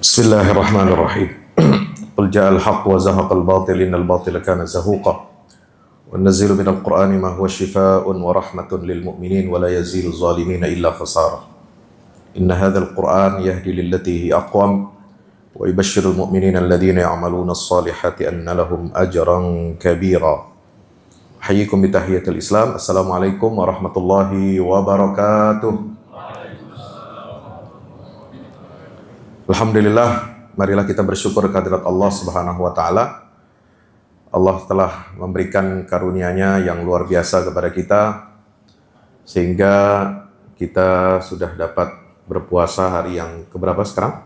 بسم الله الرحمن الرحيم قل جاء الحق وزهق الباطل إن الباطل كان زهوقا والنزيل من القرآن ما هو شفاء ورحمة للمؤمنين ولا يزيل الظالمين إلا خسارة إن هذا القرآن يهدي للتي هي أقوم ويبشر المؤمنين الذين يعملون الصالحات أن لهم أجرا كبيرا حييكم بتحية الإسلام السلام عليكم ورحمة الله وبركاته Alhamdulillah, marilah kita bersyukur kehadirat Allah Subhanahu wa taala. Allah telah memberikan karunia-Nya yang luar biasa kepada kita sehingga kita sudah dapat berpuasa hari yang keberapa sekarang?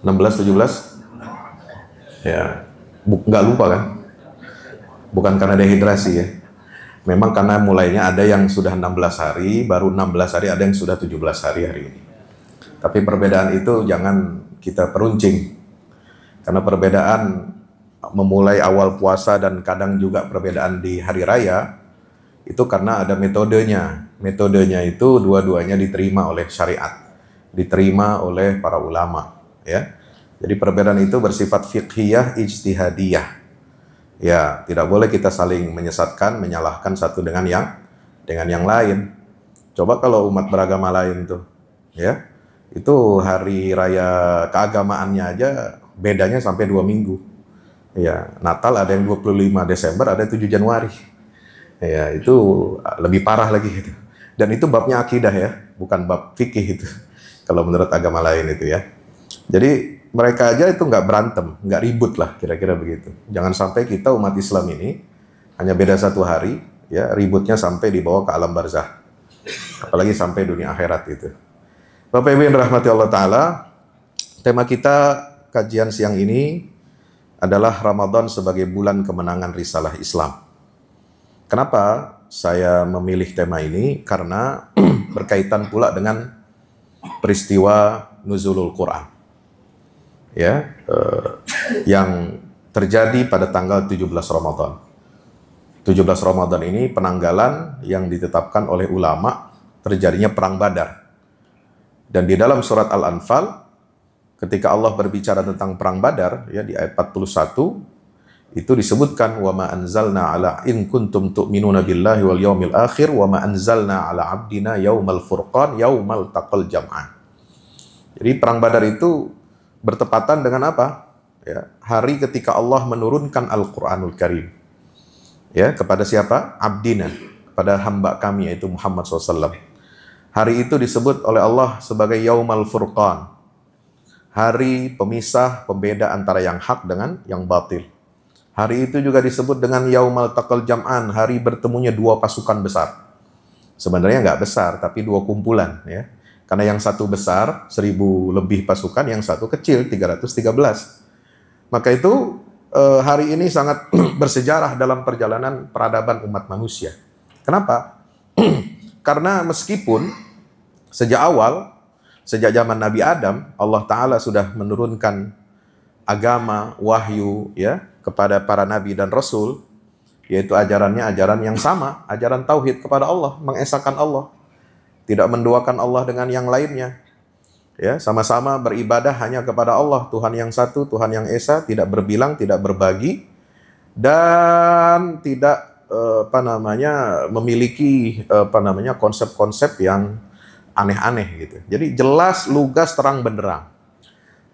16 17? Ya, nggak lupa kan? Bukan karena dehidrasi ya. Memang karena mulainya ada yang sudah 16 hari, baru 16 hari ada yang sudah 17 hari hari ini. Tapi perbedaan itu jangan kita peruncing. Karena perbedaan memulai awal puasa dan kadang juga perbedaan di hari raya itu karena ada metodenya. Metodenya itu dua-duanya diterima oleh syariat, diterima oleh para ulama, ya. Jadi perbedaan itu bersifat fikhiyah ijtihadiyah. Ya, tidak boleh kita saling menyesatkan, menyalahkan satu dengan yang dengan yang lain. Coba kalau umat beragama lain tuh, ya itu hari raya keagamaannya aja bedanya sampai dua minggu. Ya, Natal ada yang 25 Desember, ada 7 Januari. Ya, itu lebih parah lagi gitu. Dan itu babnya akidah ya, bukan bab fikih itu. Kalau menurut agama lain itu ya. Jadi mereka aja itu nggak berantem, nggak ribut lah kira-kira begitu. Jangan sampai kita umat Islam ini hanya beda satu hari, ya ributnya sampai dibawa ke alam barzah. Apalagi sampai dunia akhirat itu. Bapak Ibu yang dirahmati Allah Ta'ala, tema kita kajian siang ini adalah Ramadan sebagai bulan kemenangan risalah Islam. Kenapa saya memilih tema ini? Karena berkaitan pula dengan peristiwa nuzulul Quran. Ya, eh, yang terjadi pada tanggal 17 Ramadan. 17 Ramadan ini penanggalan yang ditetapkan oleh ulama terjadinya perang Badar dan di dalam surat Al-Anfal, ketika Allah berbicara tentang perang Badar, ya di ayat 41, itu disebutkan wa ma anzalna ala in kuntum tu'minuna billahi wal yaumil akhir wa ma anzalna ala abdina yaumal furqan yaumal taqal jam'an. Jadi perang Badar itu bertepatan dengan apa? Ya, hari ketika Allah menurunkan Al-Qur'anul Karim. Ya, kepada siapa? Abdina, kepada hamba kami yaitu Muhammad SAW. Hari itu disebut oleh Allah sebagai Yaumal Furqan. Hari pemisah, pembeda antara yang hak dengan yang batil. Hari itu juga disebut dengan Yaumal Taqal Jam'an, hari bertemunya dua pasukan besar. Sebenarnya nggak besar, tapi dua kumpulan. ya. Karena yang satu besar, seribu lebih pasukan, yang satu kecil, 313. Maka itu eh, hari ini sangat bersejarah dalam perjalanan peradaban umat manusia. Kenapa? Karena meskipun Sejak awal, sejak zaman Nabi Adam, Allah Ta'ala sudah menurunkan agama, wahyu, ya, kepada para nabi dan rasul, yaitu ajarannya ajaran yang sama, ajaran tauhid kepada Allah, mengesahkan Allah, tidak menduakan Allah dengan yang lainnya. Ya, sama-sama beribadah hanya kepada Allah, Tuhan yang satu, Tuhan yang esa, tidak berbilang, tidak berbagi, dan tidak eh, apa namanya memiliki eh, apa namanya konsep-konsep yang aneh-aneh gitu. Jadi jelas, lugas, terang benderang.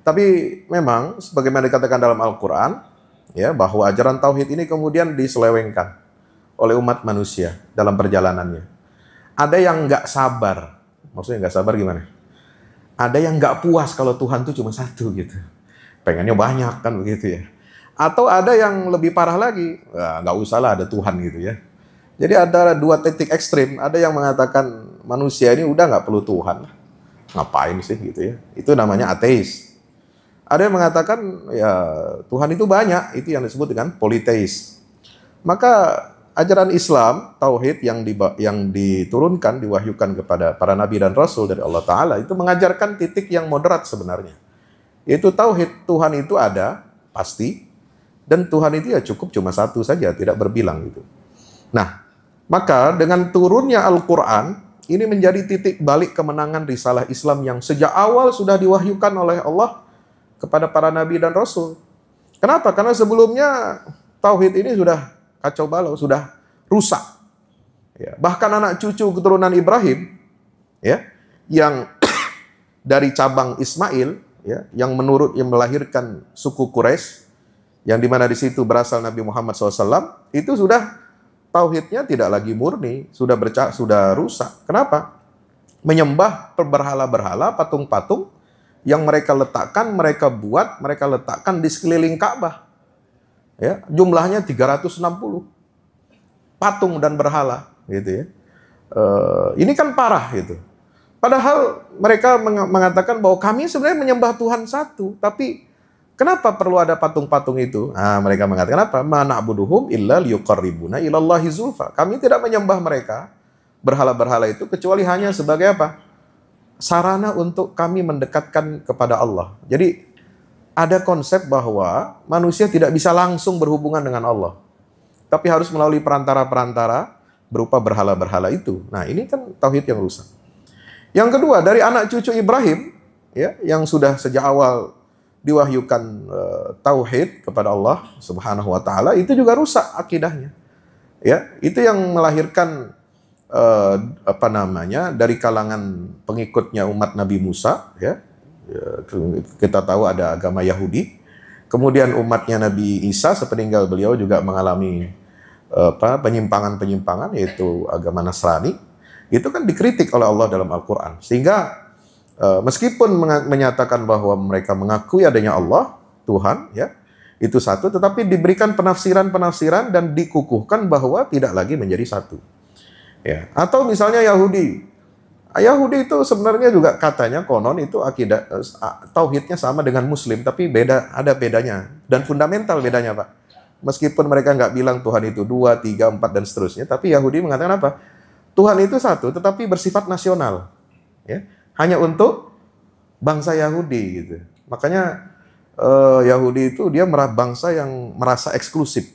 Tapi memang sebagaimana dikatakan dalam Al-Qur'an ya bahwa ajaran tauhid ini kemudian diselewengkan oleh umat manusia dalam perjalanannya. Ada yang nggak sabar. Maksudnya nggak sabar gimana? Ada yang nggak puas kalau Tuhan itu cuma satu gitu. Pengennya banyak kan begitu ya. Atau ada yang lebih parah lagi, nggak usah usahlah ada Tuhan gitu ya jadi ada dua titik ekstrim. Ada yang mengatakan manusia ini udah nggak perlu Tuhan. Ngapain sih gitu ya? Itu namanya ateis. Ada yang mengatakan ya Tuhan itu banyak. Itu yang disebut dengan politeis. Maka ajaran Islam, tauhid yang di, yang diturunkan, diwahyukan kepada para nabi dan rasul dari Allah Taala itu mengajarkan titik yang moderat sebenarnya. Yaitu tauhid Tuhan itu ada pasti dan Tuhan itu ya cukup cuma satu saja, tidak berbilang gitu. Nah, maka dengan turunnya Al-Quran, ini menjadi titik balik kemenangan risalah Islam yang sejak awal sudah diwahyukan oleh Allah kepada para nabi dan rasul. Kenapa? Karena sebelumnya tauhid ini sudah kacau balau, sudah rusak. Ya, bahkan anak cucu keturunan Ibrahim, ya, yang dari cabang Ismail, ya, yang menurut yang melahirkan suku Quraisy, yang dimana di situ berasal Nabi Muhammad SAW, itu sudah tauhidnya tidak lagi murni, sudah bercak, sudah rusak. Kenapa? Menyembah berhala-berhala, patung-patung yang mereka letakkan, mereka buat, mereka letakkan di sekeliling Ka'bah. Ya, jumlahnya 360 patung dan berhala gitu ya. E, ini kan parah gitu. Padahal mereka mengatakan bahwa kami sebenarnya menyembah Tuhan satu, tapi Kenapa perlu ada patung-patung itu? Nah, mereka mengatakan apa? kenapa? buduhum illa liyuqarribuna ilallahi zulfa. Kami tidak menyembah mereka berhala-berhala itu kecuali hanya sebagai apa? Sarana untuk kami mendekatkan kepada Allah. Jadi ada konsep bahwa manusia tidak bisa langsung berhubungan dengan Allah. Tapi harus melalui perantara-perantara berupa berhala-berhala itu. Nah, ini kan tauhid yang rusak. Yang kedua, dari anak cucu Ibrahim ya, yang sudah sejak awal diwahyukan e, tauhid kepada Allah Subhanahu wa taala itu juga rusak akidahnya. Ya, itu yang melahirkan e, apa namanya dari kalangan pengikutnya umat Nabi Musa ya. ya. kita tahu ada agama Yahudi. Kemudian umatnya Nabi Isa sepeninggal beliau juga mengalami eh, apa penyimpangan-penyimpangan yaitu agama Nasrani. Itu kan dikritik oleh Allah dalam Al-Qur'an. Sehingga Eh, meskipun menyatakan bahwa mereka mengakui adanya Allah, Tuhan, ya, itu satu, tetapi diberikan penafsiran-penafsiran dan dikukuhkan bahwa tidak lagi menjadi satu. Ya, atau misalnya Yahudi. Yahudi itu sebenarnya juga katanya konon itu akidah eh, tauhidnya sama dengan Muslim tapi beda ada bedanya dan fundamental bedanya pak. Meskipun mereka nggak bilang Tuhan itu dua, tiga, empat dan seterusnya, tapi Yahudi mengatakan apa? Tuhan itu satu, tetapi bersifat nasional. Ya, hanya untuk bangsa Yahudi gitu. Makanya eh, Yahudi itu dia merah bangsa yang merasa eksklusif,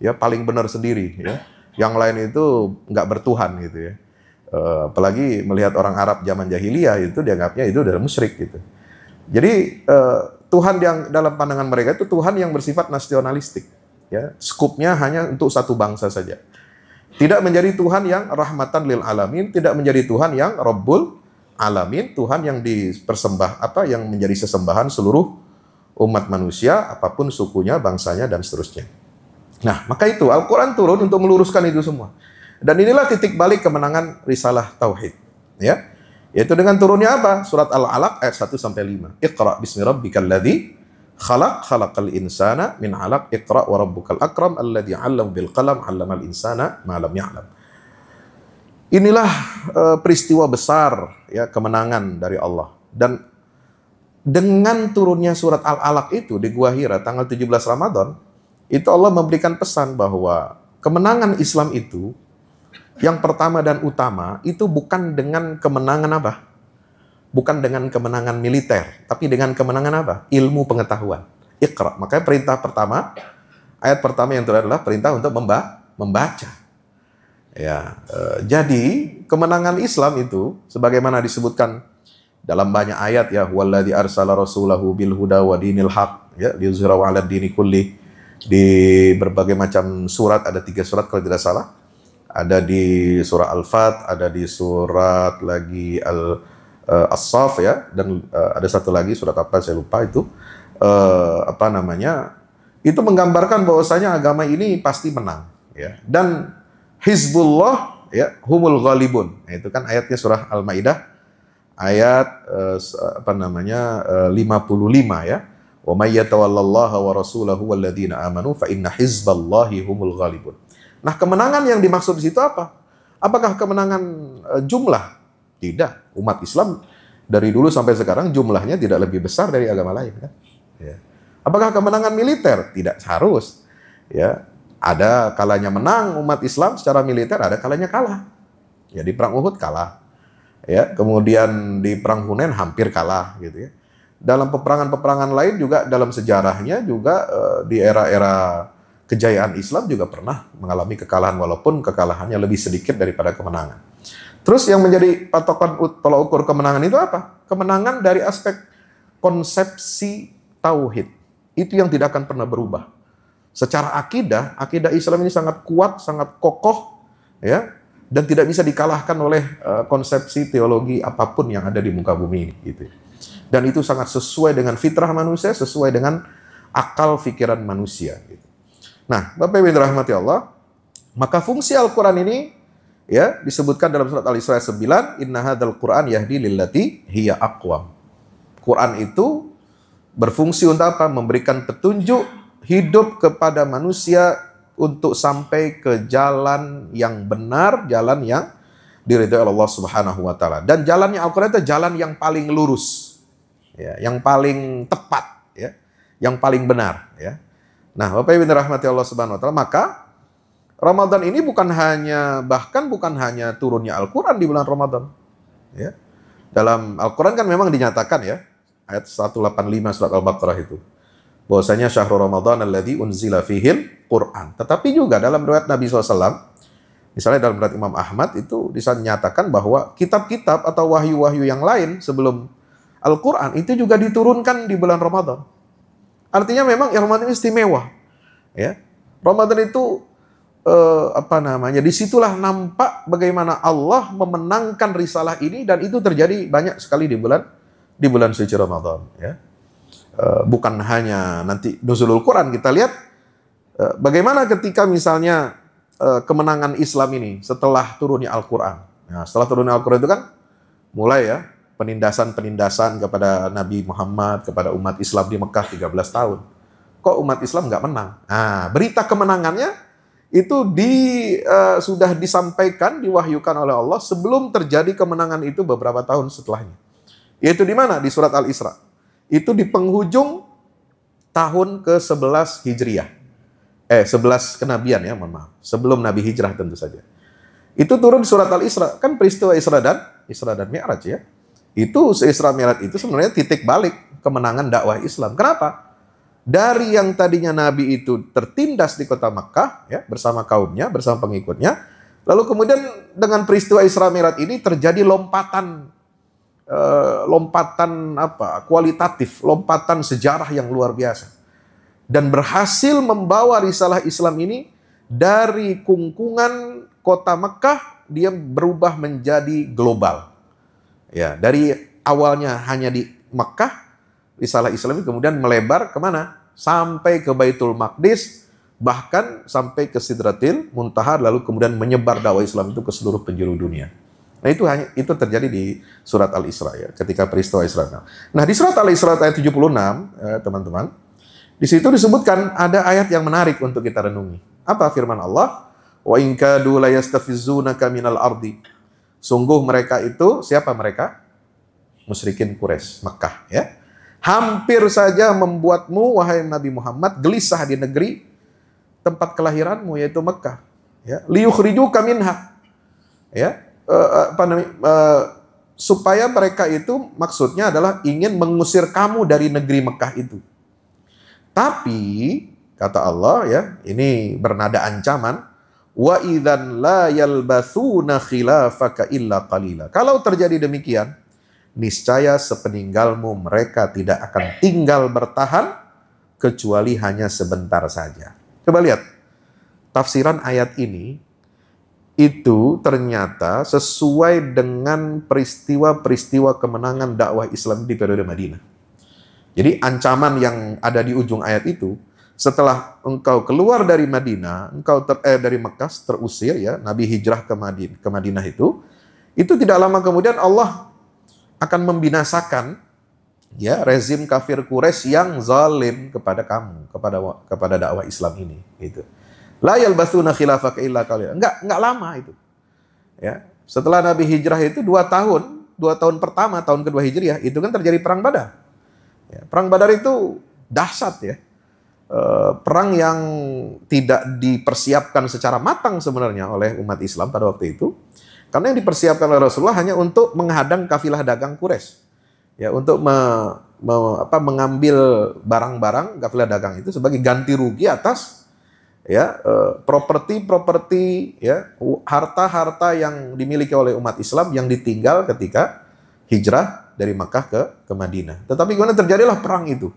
ya paling benar sendiri, ya. Yang lain itu nggak bertuhan gitu ya. Eh, apalagi melihat orang Arab zaman jahiliyah itu dianggapnya itu dalam musyrik gitu. Jadi eh, Tuhan yang dalam pandangan mereka itu Tuhan yang bersifat nasionalistik, ya. Skupnya hanya untuk satu bangsa saja. Tidak menjadi Tuhan yang rahmatan lil alamin, tidak menjadi Tuhan yang Rabbul alamin, Tuhan yang dipersembah apa yang menjadi sesembahan seluruh umat manusia, apapun sukunya, bangsanya dan seterusnya. Nah, maka itu Al-Qur'an turun untuk meluruskan itu semua. Dan inilah titik balik kemenangan risalah tauhid, ya. Yaitu dengan turunnya apa? Surat Al-Alaq ayat 1 sampai 5. Iqra bismi rabbikal ladzi khalaq khalaqal insana min 'alaq. Iqra wa rabbukal akram alladzi 'allama bil qalam 'allamal insana ma lam ya'lam. Ya Inilah uh, peristiwa besar ya kemenangan dari Allah dan dengan turunnya surat Al-Alaq itu di Gua Hira tanggal 17 Ramadan itu Allah memberikan pesan bahwa kemenangan Islam itu yang pertama dan utama itu bukan dengan kemenangan apa? Bukan dengan kemenangan militer, tapi dengan kemenangan apa? Ilmu pengetahuan. Iqra. Makanya perintah pertama, ayat pertama yang terakhir adalah perintah untuk membaca. Ya, e, jadi kemenangan Islam itu sebagaimana disebutkan dalam banyak ayat ya wallazi arsala rasulahu bil huda wa dinil haq ya liuzhirahu 'ala dini kulli di berbagai macam surat ada tiga surat kalau tidak salah ada di surah al-fat ada di surat lagi al uh, as-saf ya dan uh, ada satu lagi surat apa saya lupa itu uh, apa namanya itu menggambarkan bahwasanya agama ini pasti menang ya dan Hizbullah ya humul ghalibun. Nah, itu kan ayatnya surah Al-Maidah ayat eh, eh apa namanya eh, 55 ya. Wa may yatawallallaha wa rasulahu walladziina amanu fa inna hizballahi humul ghalibun. Nah, kemenangan yang dimaksud di situ apa? Apakah kemenangan eh, jumlah? Tidak. Umat Islam dari dulu sampai sekarang jumlahnya tidak lebih besar dari agama lain kan? Ya. Apakah kemenangan militer? Tidak harus. Ya, ada kalanya menang umat Islam secara militer, ada kalanya kalah. Ya di perang Uhud kalah. Ya, kemudian di perang Hunain hampir kalah gitu ya. Dalam peperangan-peperangan lain juga dalam sejarahnya juga eh, di era-era kejayaan Islam juga pernah mengalami kekalahan walaupun kekalahannya lebih sedikit daripada kemenangan. Terus yang menjadi patokan tolak ukur kemenangan itu apa? Kemenangan dari aspek konsepsi tauhid. Itu yang tidak akan pernah berubah. Secara akidah, akidah Islam ini sangat kuat, sangat kokoh, ya, dan tidak bisa dikalahkan oleh uh, konsepsi teologi apapun yang ada di muka bumi ini. Gitu. Dan itu sangat sesuai dengan fitrah manusia, sesuai dengan akal pikiran manusia. Gitu. Nah, Bapak Ibu rahmati Allah, maka fungsi Al-Quran ini ya disebutkan dalam surat Al-Isra 9, Inna hadal Quran yahdi lillati hia aqwam. Quran itu berfungsi untuk apa? Memberikan petunjuk hidup kepada manusia untuk sampai ke jalan yang benar, jalan yang diridhoi Allah Subhanahu wa taala. Dan jalannya Al-Qur'an itu jalan yang paling lurus. Ya, yang paling tepat, ya. Yang paling benar, ya. Nah, Bapak Ibu dirahmati Allah Subhanahu wa taala, maka Ramadan ini bukan hanya bahkan bukan hanya turunnya Al-Qur'an di bulan Ramadan. Ya. Dalam Al-Qur'an kan memang dinyatakan ya, ayat 185 surat Al-Baqarah itu bahwasanya syahrul Ramadan alladhi unzila fihil Quran. Tetapi juga dalam riwayat Nabi SAW, misalnya dalam riwayat Imam Ahmad itu menyatakan bahwa kitab-kitab atau wahyu-wahyu yang lain sebelum Al-Quran itu juga diturunkan di bulan Ramadan. Artinya memang Ramadan itu istimewa. Ya. Ramadan itu eh, apa namanya? Disitulah nampak bagaimana Allah memenangkan risalah ini dan itu terjadi banyak sekali di bulan di bulan suci Ramadan. Ya. Eh, bukan hanya nanti nuzulul Quran kita lihat eh, bagaimana ketika misalnya eh, kemenangan Islam ini setelah turunnya Al-Qur'an. Nah, setelah turunnya Al-Qur'an itu kan mulai ya penindasan-penindasan kepada Nabi Muhammad, kepada umat Islam di Mekah 13 tahun. Kok umat Islam nggak menang? Nah, berita kemenangannya itu di uh, sudah disampaikan, diwahyukan oleh Allah sebelum terjadi kemenangan itu beberapa tahun setelahnya. Yaitu di mana? Di surat Al-Isra itu di penghujung tahun ke-11 Hijriah. Eh, 11 kenabian ya, mohon maaf. Sebelum Nabi Hijrah tentu saja. Itu turun surat Al-Isra. Kan peristiwa Isra dan Isra dan Mi'raj ya. Itu Isra Mi'raj itu sebenarnya titik balik kemenangan dakwah Islam. Kenapa? Dari yang tadinya Nabi itu tertindas di kota Makkah ya, bersama kaumnya, bersama pengikutnya, lalu kemudian dengan peristiwa Isra Mi'raj ini terjadi lompatan Eh, lompatan apa kualitatif, lompatan sejarah yang luar biasa. Dan berhasil membawa risalah Islam ini dari kungkungan kota Mekah dia berubah menjadi global. Ya, dari awalnya hanya di Mekah, risalah Islam ini kemudian melebar kemana? Sampai ke Baitul Maqdis, bahkan sampai ke Sidratil Muntahar, lalu kemudian menyebar dakwah Islam itu ke seluruh penjuru dunia. Nah itu hanya itu terjadi di surat Al-Isra ya, ketika peristiwa Isra. Nah, di surat Al-Isra ayat 76, eh, teman-teman, di situ disebutkan ada ayat yang menarik untuk kita renungi. Apa firman Allah? Wa inka layastafizunaka minal ardi. Sungguh mereka itu siapa mereka? Musyrikin Quraisy, Mekah ya. Hampir saja membuatmu wahai Nabi Muhammad gelisah di negeri tempat kelahiranmu yaitu Mekah ya. Liyukhrijuka kaminha Ya, uh, apa namanya uh, supaya mereka itu maksudnya adalah ingin mengusir kamu dari negeri Mekah itu. Tapi kata Allah ya, ini bernada ancaman, wa idan la yalbathuna khilafaka illa qalila. Kalau terjadi demikian, niscaya sepeninggalmu mereka tidak akan tinggal bertahan kecuali hanya sebentar saja. Coba lihat tafsiran ayat ini itu ternyata sesuai dengan peristiwa-peristiwa kemenangan dakwah Islam di periode Madinah. Jadi ancaman yang ada di ujung ayat itu, setelah engkau keluar dari Madinah, engkau ter, eh, dari Mekah terusir ya, Nabi hijrah ke Madinah, ke Madinah itu, itu tidak lama kemudian Allah akan membinasakan ya rezim kafir Quraisy yang zalim kepada kamu, kepada kepada dakwah Islam ini, gitu. Layal basuna khilafah illa kalian Enggak, enggak lama itu. Ya. Setelah Nabi hijrah itu dua tahun, dua tahun pertama, tahun kedua hijriah, itu kan terjadi perang badar. Ya, perang badar itu dahsyat ya. E, perang yang tidak dipersiapkan secara matang sebenarnya oleh umat Islam pada waktu itu. Karena yang dipersiapkan oleh Rasulullah hanya untuk menghadang kafilah dagang Quraisy. Ya, untuk me, me, apa, mengambil barang-barang kafilah dagang itu sebagai ganti rugi atas ya properti-properti eh, ya harta-harta yang dimiliki oleh umat Islam yang ditinggal ketika hijrah dari Makkah ke ke Madinah. Tetapi kemudian terjadilah perang itu.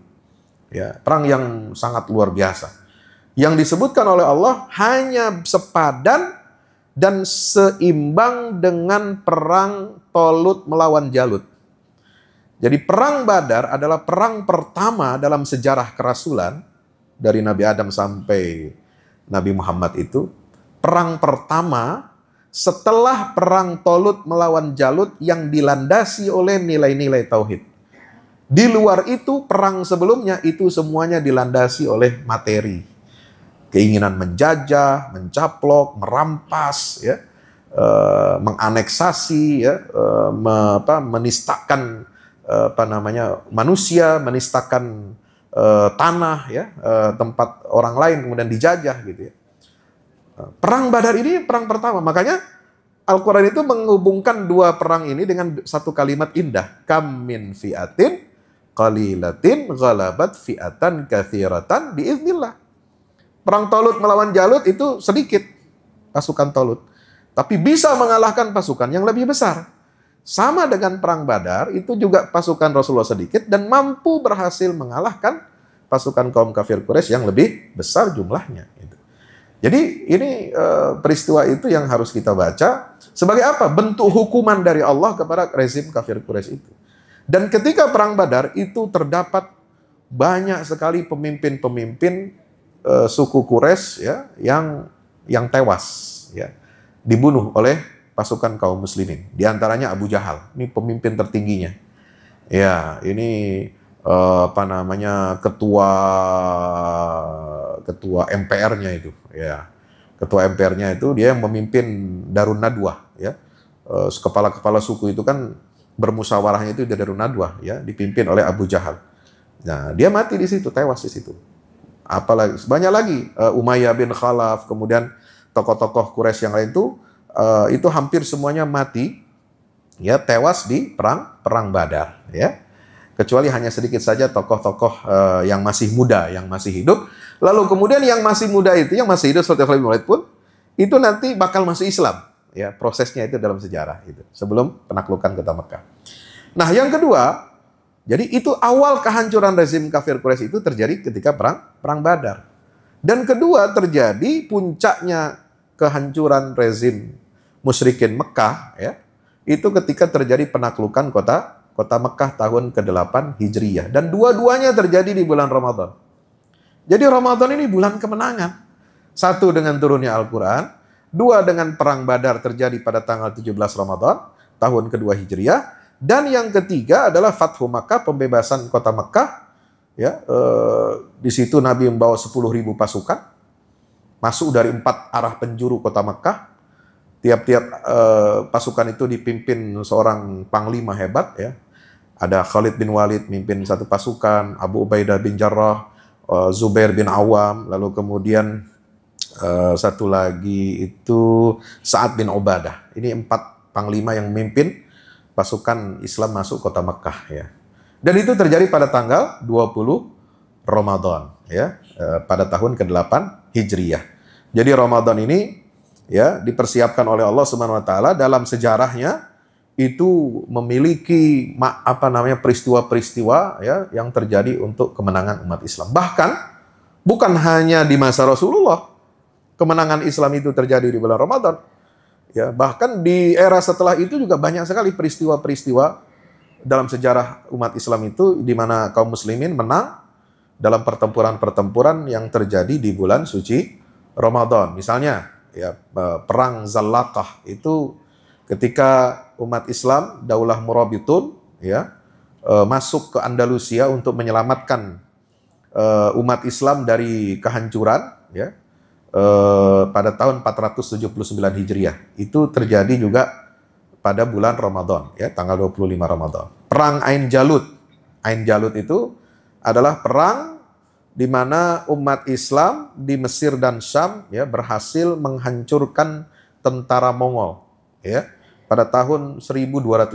Ya, perang yang sangat luar biasa. Yang disebutkan oleh Allah hanya sepadan dan seimbang dengan perang Tolut melawan Jalut. Jadi perang Badar adalah perang pertama dalam sejarah kerasulan dari Nabi Adam sampai Nabi Muhammad itu, perang pertama setelah perang Tolut melawan Jalut yang dilandasi oleh nilai-nilai tauhid. Di luar itu perang sebelumnya itu semuanya dilandasi oleh materi. Keinginan menjajah, mencaplok, merampas ya, e, menganeksasi ya, e, me, apa, menistakan e, apa namanya manusia, menistakan Eh, tanah ya, eh, tempat orang lain kemudian dijajah gitu ya. Eh, perang Badar ini perang pertama, makanya Al-Qur'an itu menghubungkan dua perang ini dengan satu kalimat indah, kamin fiatin qalilatin ghalabat fiatan kathiratan biiznillah. Perang Tolut melawan Jalut itu sedikit pasukan Tolut, tapi bisa mengalahkan pasukan yang lebih besar. Sama dengan perang Badar, itu juga pasukan Rasulullah sedikit dan mampu berhasil mengalahkan pasukan kaum kafir Quraisy yang lebih besar jumlahnya. Gitu. Jadi ini eh, peristiwa itu yang harus kita baca sebagai apa? Bentuk hukuman dari Allah kepada rezim kafir Quraisy itu. Dan ketika perang Badar itu terdapat banyak sekali pemimpin-pemimpin eh, suku Quraisy ya yang yang tewas ya dibunuh oleh pasukan kaum muslimin. Di antaranya Abu Jahal, ini pemimpin tertingginya. Ya, ini eh, apa namanya ketua ketua MPR-nya itu, ya. Ketua MPR-nya itu dia yang memimpin Darun Nadwa, ya. Eh, kepala-kepala suku itu kan bermusawarahnya itu di Darun Nadwa, ya, dipimpin oleh Abu Jahal. Nah, dia mati di situ, tewas di situ. Apalagi banyak lagi uh, Umayyah bin Khalaf, kemudian tokoh-tokoh Quraisy yang lain itu Eh, itu hampir semuanya mati ya tewas di perang perang Badar ya kecuali hanya sedikit saja tokoh-tokoh uh, yang masih muda yang masih hidup lalu kemudian yang masih muda itu yang masih hidup seperti Khalid Walid pun itu nanti bakal masuk Islam ya prosesnya itu dalam sejarah itu sebelum penaklukan kota Mekah nah yang kedua jadi itu awal kehancuran rezim kafir Quraisy itu terjadi ketika perang perang Badar dan kedua terjadi puncaknya kehancuran rezim musyrikin Mekah ya, itu ketika terjadi penaklukan kota kota Mekah tahun ke-8 Hijriyah dan dua-duanya terjadi di bulan Ramadan. Jadi Ramadan ini bulan kemenangan. Satu dengan turunnya Al-Qur'an, dua dengan perang Badar terjadi pada tanggal 17 Ramadan tahun kedua Hijriah dan yang ketiga adalah Fathu Mekah, pembebasan kota Mekah ya eh, di situ Nabi membawa 10.000 pasukan masuk dari empat arah penjuru kota Mekah tiap-tiap uh, pasukan itu dipimpin seorang panglima hebat ya. Ada Khalid bin Walid mimpin satu pasukan, Abu Ubaidah bin Jarrah, uh, Zubair bin Awam, lalu kemudian uh, satu lagi itu Sa'ad bin Ubadah. Ini empat panglima yang memimpin pasukan Islam masuk kota Mekah ya. Dan itu terjadi pada tanggal 20 Ramadan ya, uh, pada tahun ke-8 Hijriyah. Jadi Ramadan ini ya dipersiapkan oleh Allah Subhanahu wa taala dalam sejarahnya itu memiliki apa namanya peristiwa-peristiwa ya yang terjadi untuk kemenangan umat Islam. Bahkan bukan hanya di masa Rasulullah kemenangan Islam itu terjadi di bulan Ramadan. Ya, bahkan di era setelah itu juga banyak sekali peristiwa-peristiwa dalam sejarah umat Islam itu di mana kaum muslimin menang dalam pertempuran-pertempuran yang terjadi di bulan suci Ramadan. Misalnya ya e, perang Zallaqah itu ketika umat Islam Daulah Murabitun ya e, masuk ke Andalusia untuk menyelamatkan e, umat Islam dari kehancuran ya pada tahun 479 Hijriah. Itu terjadi juga pada bulan Ramadan ya tanggal 25 Ramadan. Perang Ain Jalut. Ain Jalut itu adalah perang di mana umat Islam di Mesir dan Syam ya berhasil menghancurkan tentara Mongol ya pada tahun 1260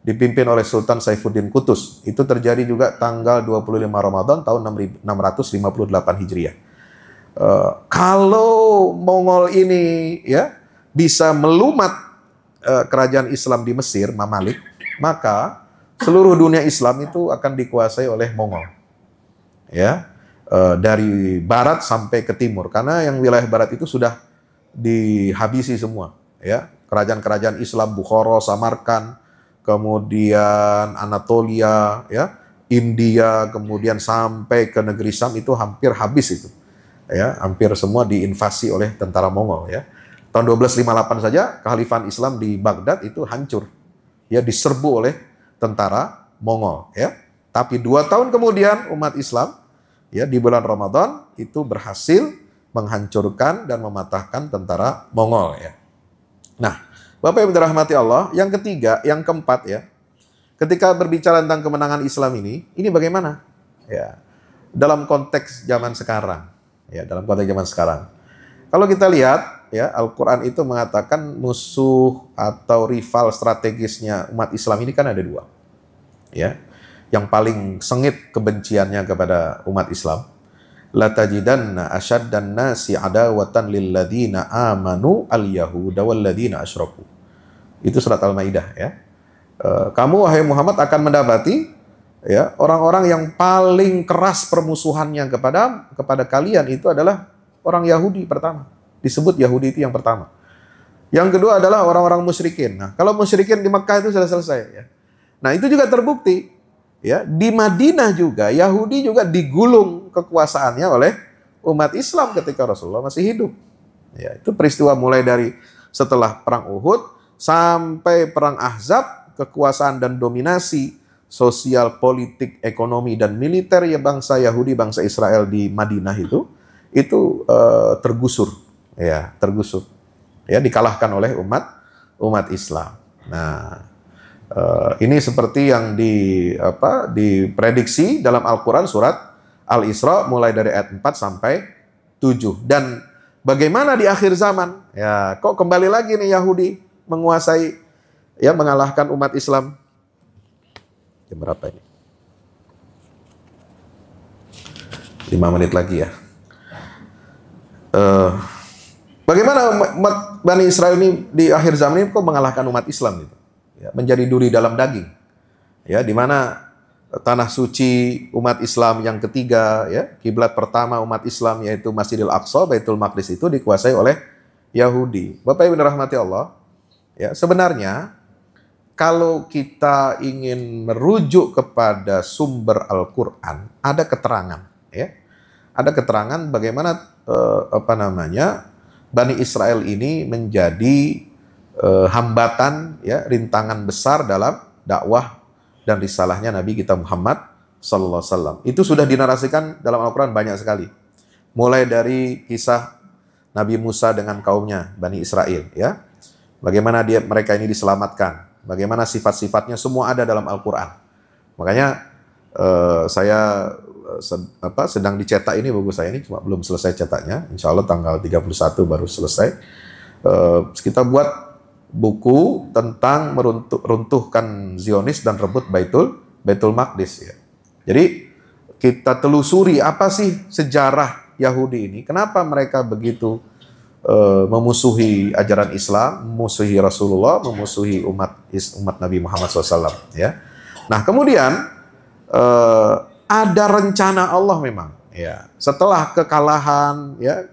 dipimpin oleh Sultan Saifuddin Kutus. Itu terjadi juga tanggal 25 Ramadan tahun 658 Hijriah. E, kalau Mongol ini ya bisa melumat e, kerajaan Islam di Mesir, Mamalik, maka seluruh dunia Islam itu akan dikuasai oleh Mongol ya eh, dari barat sampai ke timur karena yang wilayah barat itu sudah dihabisi semua ya kerajaan-kerajaan Islam Bukhara Samarkand kemudian Anatolia ya India kemudian sampai ke negeri Sam itu hampir habis itu ya hampir semua diinvasi oleh tentara Mongol ya tahun 1258 saja kehalifan Islam di Baghdad itu hancur ya diserbu oleh tentara Mongol ya tapi dua tahun kemudian umat Islam ya di bulan Ramadan itu berhasil menghancurkan dan mematahkan tentara Mongol ya. Nah, Bapak Ibu dirahmati Allah, yang ketiga, yang keempat ya. Ketika berbicara tentang kemenangan Islam ini, ini bagaimana? Ya. Dalam konteks zaman sekarang, ya, dalam konteks zaman sekarang. Kalau kita lihat ya, Al-Qur'an itu mengatakan musuh atau rival strategisnya umat Islam ini kan ada dua. Ya yang paling sengit kebenciannya kepada umat Islam. Latajidanna asyaddan nasi adawatan lilladina amanu al-yahuda ladina asyraku. Itu surat Al-Maidah ya. E, kamu wahai Muhammad akan mendapati ya orang-orang yang paling keras permusuhannya kepada kepada kalian itu adalah orang Yahudi pertama. Disebut Yahudi itu yang pertama. Yang kedua adalah orang-orang musyrikin. Nah, kalau musyrikin di Mekah itu sudah selesai ya. Nah, itu juga terbukti Ya, di Madinah juga Yahudi juga digulung kekuasaannya oleh umat Islam ketika Rasulullah masih hidup. Ya, itu peristiwa mulai dari setelah perang Uhud sampai perang Ahzab, kekuasaan dan dominasi sosial, politik, ekonomi dan militer ya bangsa Yahudi, bangsa Israel di Madinah itu itu uh, tergusur, ya, tergusur. Ya, dikalahkan oleh umat umat Islam. Nah, Eh, ini seperti yang di apa diprediksi dalam Al-Qur'an surat Al-Isra mulai dari ayat 4 sampai 7. Dan bagaimana di akhir zaman? Ya, kok kembali lagi nih Yahudi menguasai ya mengalahkan umat Islam. Jam berapa ini? 5 menit lagi ya. Uh, bagaimana umat Bani Israel ini di akhir zaman ini kok mengalahkan umat Islam gitu? ya, menjadi duri dalam daging. Ya, di mana tanah suci umat Islam yang ketiga, ya, kiblat pertama umat Islam yaitu Masjidil Aqsa, Baitul Maqdis itu dikuasai oleh Yahudi. Bapak Ibu rahmati Allah, ya, sebenarnya kalau kita ingin merujuk kepada sumber Al-Qur'an, ada keterangan, ya. Ada keterangan bagaimana eh, apa namanya Bani Israel ini menjadi Eh, hambatan ya rintangan besar dalam dakwah dan risalahnya Nabi kita Muhammad sallallahu alaihi wasallam. Itu sudah dinarasikan dalam Al-Qur'an banyak sekali. Mulai dari kisah Nabi Musa dengan kaumnya Bani Israel ya. Bagaimana dia mereka ini diselamatkan, bagaimana sifat-sifatnya semua ada dalam Al-Qur'an. Makanya eh, saya eh, apa sedang dicetak ini buku saya ini cuma belum selesai cetaknya. Insya Allah tanggal 31 baru selesai. Eh, kita buat buku tentang meruntuhkan Zionis dan rebut Baitul Baitul Maqdis ya. Jadi kita telusuri apa sih sejarah Yahudi ini? Kenapa mereka begitu uh, memusuhi ajaran Islam, memusuhi Rasulullah, memusuhi umat umat Nabi Muhammad SAW ya. Nah kemudian uh, ada rencana Allah memang ya. Setelah kekalahan ya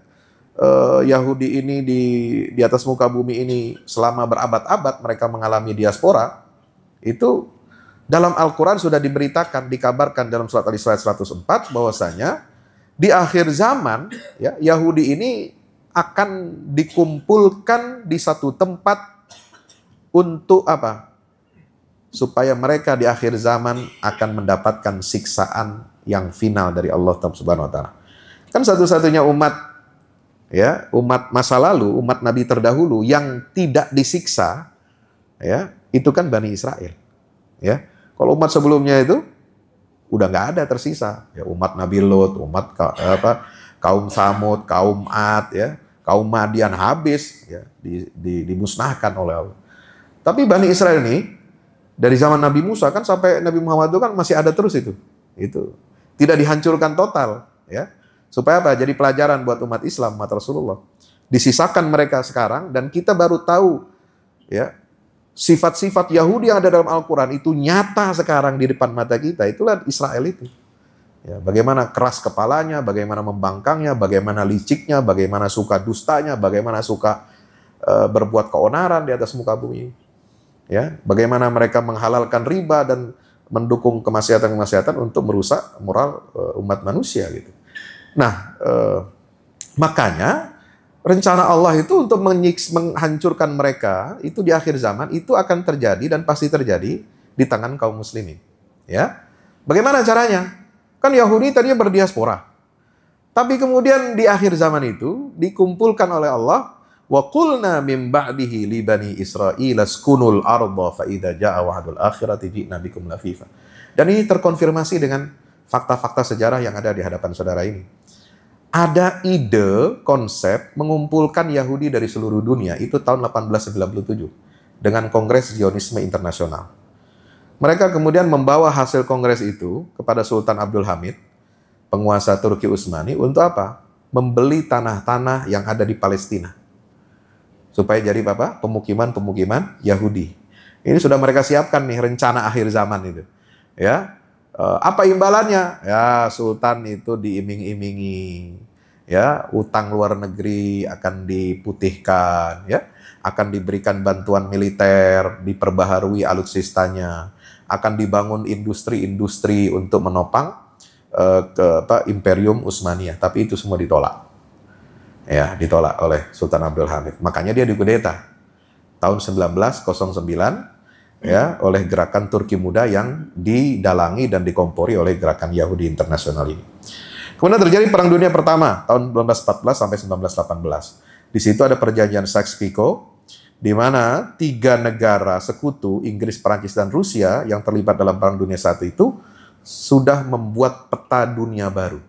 uh, Yahudi ini di di atas muka bumi ini selama berabad-abad mereka mengalami diaspora itu dalam Al-Quran sudah diberitakan, dikabarkan dalam surat Al-Isra 104 bahwasanya di akhir zaman ya, Yahudi ini akan dikumpulkan di satu tempat untuk apa? Supaya mereka di akhir zaman akan mendapatkan siksaan yang final dari Allah Subhanahu wa taala. Kan satu-satunya umat ya umat masa lalu, umat Nabi terdahulu yang tidak disiksa, ya itu kan bani Israel, ya. Kalau umat sebelumnya itu udah nggak ada tersisa, ya umat Nabi Lot, umat ka, apa kaum Samud, kaum Ad, ya kaum Madian habis, ya di, di, dimusnahkan oleh Allah. Tapi bani Israel ini dari zaman Nabi Musa kan sampai Nabi Muhammad itu kan masih ada terus itu, itu tidak dihancurkan total, ya Supaya apa? Jadi pelajaran buat umat Islam, umat Rasulullah. Disisakan mereka sekarang dan kita baru tahu ya sifat-sifat Yahudi yang ada dalam Al-Quran itu nyata sekarang di depan mata kita. Itulah Israel itu. Ya, bagaimana keras kepalanya, bagaimana membangkangnya, bagaimana liciknya, bagaimana suka dustanya, bagaimana suka uh, berbuat keonaran di atas muka bumi. Ya, bagaimana mereka menghalalkan riba dan mendukung kemaksiatan-kemaksiatan untuk merusak moral uh, umat manusia gitu. Nah, eh, makanya rencana Allah itu untuk menyiks, menghancurkan mereka itu di akhir zaman itu akan terjadi dan pasti terjadi di tangan kaum muslimin. Ya. Bagaimana caranya? Kan Yahudi tadinya berdiaspora. Tapi kemudian di akhir zaman itu dikumpulkan oleh Allah wa qulna min ba'dihi li bani Israil askunul arda fa idza jaa wa'dul akhirati ji'na lafifa. Dan ini terkonfirmasi dengan fakta-fakta sejarah yang ada di hadapan saudara ini ada ide konsep mengumpulkan Yahudi dari seluruh dunia itu tahun 1897 dengan Kongres Zionisme Internasional. Mereka kemudian membawa hasil kongres itu kepada Sultan Abdul Hamid, penguasa Turki Utsmani untuk apa? Membeli tanah-tanah yang ada di Palestina. Supaya jadi apa? Pemukiman-pemukiman Yahudi. Ini sudah mereka siapkan nih rencana akhir zaman itu. Ya, Eh, apa imbalannya? Ya, sultan itu diiming-imingi. Ya, utang luar negeri akan diputihkan, ya. Akan diberikan bantuan militer, diperbaharui alutsistanya, akan dibangun industri-industri untuk menopang uh, ke apa Imperium Utsmaniyah, tapi itu semua ditolak. Ya, ditolak oleh Sultan Abdul Hamid. Makanya dia dikudeta tahun 1909 ya oleh gerakan Turki Muda yang didalangi dan dikompori oleh gerakan Yahudi internasional ini. Kemudian terjadi Perang Dunia Pertama tahun 1914 sampai 1918. Di situ ada perjanjian Sykes-Picot di mana tiga negara sekutu Inggris, Perancis dan Rusia yang terlibat dalam Perang Dunia Satu itu sudah membuat peta dunia baru.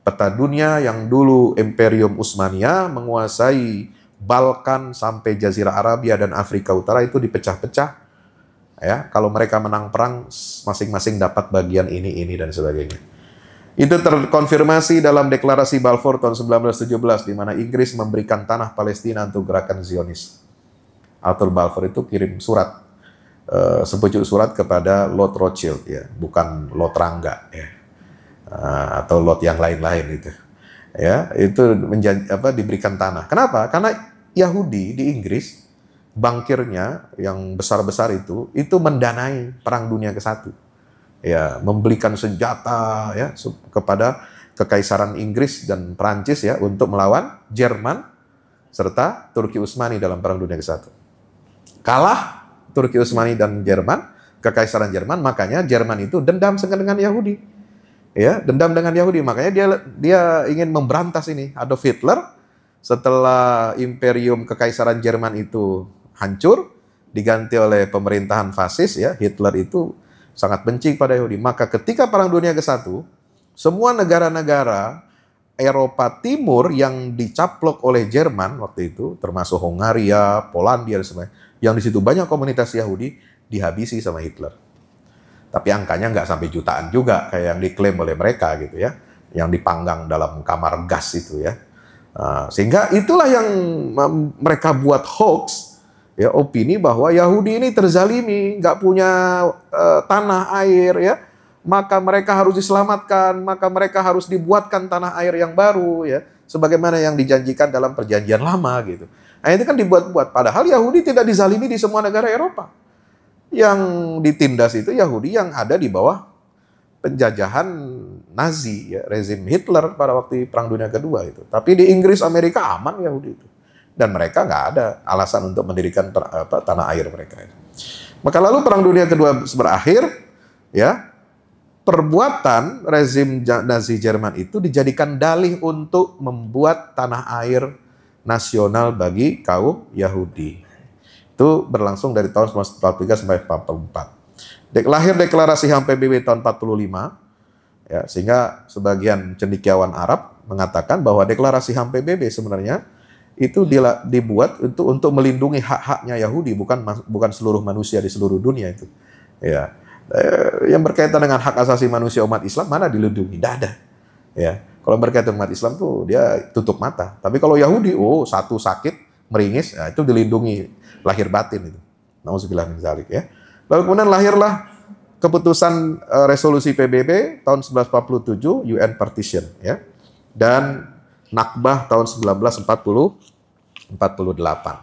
Peta dunia yang dulu Imperium Utsmania menguasai Balkan sampai Jazirah Arabia dan Afrika Utara itu dipecah-pecah ya kalau mereka menang perang masing-masing dapat bagian ini ini dan sebagainya itu terkonfirmasi dalam deklarasi Balfour tahun 1917 di mana Inggris memberikan tanah Palestina untuk gerakan Zionis. Atau Balfour itu kirim surat uh, sepucuk surat kepada Lord Rothschild ya, bukan Lord Rangga ya. Uh, atau Lord yang lain-lain itu. Ya, itu menjadi apa diberikan tanah. Kenapa? Karena Yahudi di Inggris bankirnya yang besar-besar itu itu mendanai perang dunia ke-1. Ya, membelikan senjata ya kepada kekaisaran Inggris dan Perancis ya untuk melawan Jerman serta Turki Utsmani dalam perang dunia ke-1. Kalah Turki Utsmani dan Jerman, kekaisaran Jerman, makanya Jerman itu dendam dengan Yahudi. Ya, dendam dengan Yahudi, makanya dia dia ingin memberantas ini Adolf Hitler setelah imperium kekaisaran Jerman itu hancur, diganti oleh pemerintahan fasis ya, Hitler itu sangat benci pada Yahudi. Maka ketika Perang Dunia ke-1, semua negara-negara Eropa Timur yang dicaplok oleh Jerman waktu itu, termasuk Hungaria, Polandia, dan sebagainya, yang di situ banyak komunitas Yahudi dihabisi sama Hitler. Tapi angkanya nggak sampai jutaan juga kayak yang diklaim oleh mereka gitu ya, yang dipanggang dalam kamar gas itu ya. Ah, sehingga itulah yang mereka buat hoax ya opini bahwa Yahudi ini terzalimi, nggak punya uh, tanah air ya, maka mereka harus diselamatkan, maka mereka harus dibuatkan tanah air yang baru ya, sebagaimana yang dijanjikan dalam perjanjian lama gitu. Nah ini kan dibuat-buat. Padahal Yahudi tidak dizalimi di semua negara Eropa. Yang ditindas itu Yahudi yang ada di bawah penjajahan Nazi, ya, rezim Hitler pada waktu Perang Dunia Kedua itu. Tapi di Inggris, Amerika aman Yahudi itu dan mereka nggak ada alasan untuk mendirikan ter, apa, tanah air mereka. Maka lalu perang dunia kedua berakhir, ya perbuatan rezim Nazi Jerman itu dijadikan dalih untuk membuat tanah air nasional bagi kaum Yahudi. Itu berlangsung dari tahun 1943 sampai 1944. Dek lahir deklarasi HAM PBB tahun 45, ya, sehingga sebagian cendikiawan Arab mengatakan bahwa deklarasi HAM PBB sebenarnya itu dibuat untuk untuk melindungi hak-haknya Yahudi bukan bukan seluruh manusia di seluruh dunia itu ya eh, yang berkaitan dengan hak asasi manusia umat Islam mana dilindungi tidak ada ya kalau berkaitan umat Islam tuh dia tutup mata tapi kalau Yahudi oh satu sakit meringis nah, itu dilindungi lahir batin itu nauzubillah min zalik ya lalu kemudian lahirlah keputusan eh, resolusi PBB tahun 1947 UN partition ya dan Nakbah tahun 1948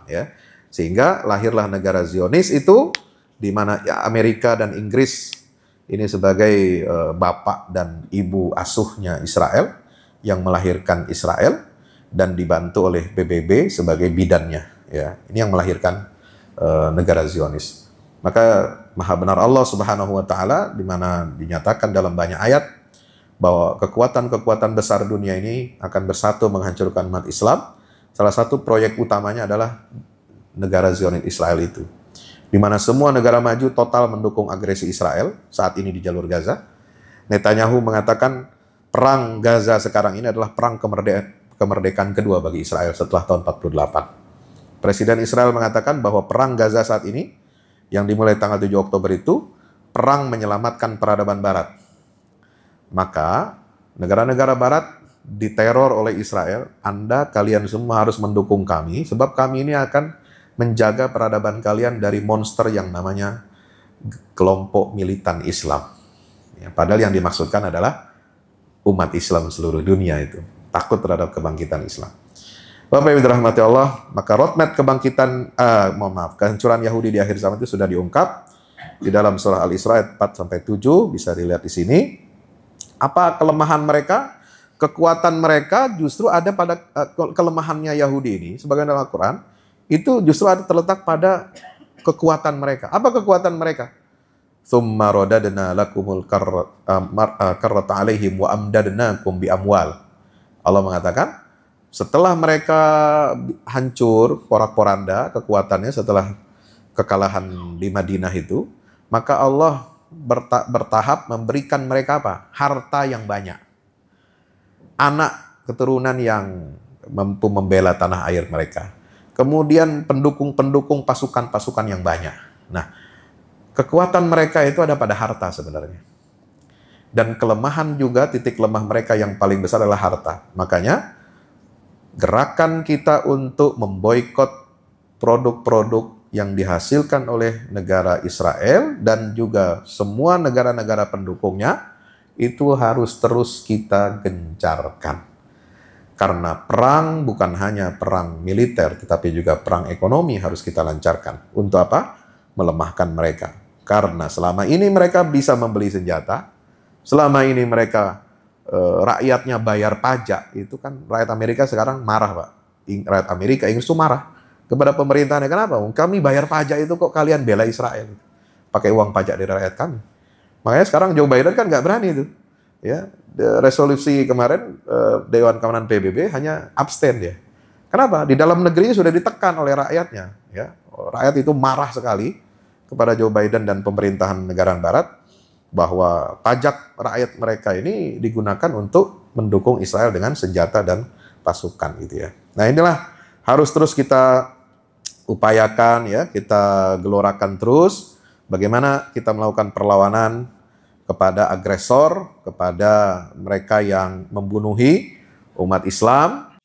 ya. Sehingga lahirlah negara Zionis itu di mana ya, Amerika dan Inggris ini sebagai uh, bapak dan ibu asuhnya Israel yang melahirkan Israel dan dibantu oleh PBB sebagai bidannya ya. Ini yang melahirkan uh, negara Zionis. Maka maha benar Allah Subhanahu wa taala di mana dinyatakan dalam banyak ayat bahwa kekuatan-kekuatan besar dunia ini akan bersatu menghancurkan umat Islam. Salah satu proyek utamanya adalah negara Zionis Israel itu. Di mana semua negara maju total mendukung agresi Israel saat ini di jalur Gaza. Netanyahu mengatakan perang Gaza sekarang ini adalah perang kemerdekaan, kemerdekaan kedua bagi Israel setelah tahun 48. Presiden Israel mengatakan bahwa perang Gaza saat ini yang dimulai tanggal 7 Oktober itu perang menyelamatkan peradaban barat maka negara-negara barat diteror oleh Israel, Anda kalian semua harus mendukung kami sebab kami ini akan menjaga peradaban kalian dari monster yang namanya kelompok militan Islam. Ya, padahal yang dimaksudkan adalah umat Islam seluruh dunia itu takut terhadap kebangkitan Islam. Bapak Ibu dirahmati Allah, maka roadmap kebangkitan, uh, mohon maaf, kehancuran Yahudi di akhir zaman itu sudah diungkap di dalam surah Al-Isra 4 sampai 7 bisa dilihat di sini. Apa kelemahan mereka? Kekuatan mereka justru ada pada eh, kelemahannya Yahudi ini, sebagian dalam Al-Quran, itu justru ada terletak pada kekuatan mereka. Apa kekuatan mereka? Thumma rodadna lakumul eh, eh, karrat alaihim wa amdadnakum bi Allah mengatakan, setelah mereka hancur porak-poranda kekuatannya setelah kekalahan di Madinah itu, maka Allah bertahap memberikan mereka apa? Harta yang banyak. Anak keturunan yang mampu membela tanah air mereka. Kemudian pendukung-pendukung pasukan-pasukan yang banyak. Nah, kekuatan mereka itu ada pada harta sebenarnya. Dan kelemahan juga titik lemah mereka yang paling besar adalah harta. Makanya gerakan kita untuk memboikot produk-produk yang dihasilkan oleh negara Israel dan juga semua negara-negara pendukungnya itu harus terus kita gencarkan. Karena perang bukan hanya perang militer, tetapi juga perang ekonomi harus kita lancarkan. Untuk apa? Melemahkan mereka. Karena selama ini mereka bisa membeli senjata, selama ini mereka e, rakyatnya bayar pajak, itu kan rakyat Amerika sekarang marah, Pak. Rakyat Amerika, Inggris itu marah kepada pemerintahnya. Kenapa? Kami bayar pajak itu kok kalian bela Israel. Pakai uang pajak dari rakyat kami. Makanya sekarang Joe Biden kan nggak berani itu. Ya, resolusi kemarin eh, Dewan Keamanan PBB hanya abstain ya Kenapa? Di dalam negerinya sudah ditekan oleh rakyatnya. Ya, rakyat itu marah sekali kepada Joe Biden dan pemerintahan negara Barat bahwa pajak rakyat mereka ini digunakan untuk mendukung Israel dengan senjata dan pasukan gitu ya. Nah inilah harus terus kita upayakan ya, kita gelorakan terus bagaimana kita melakukan perlawanan kepada agresor, kepada mereka yang membunuhi umat Islam.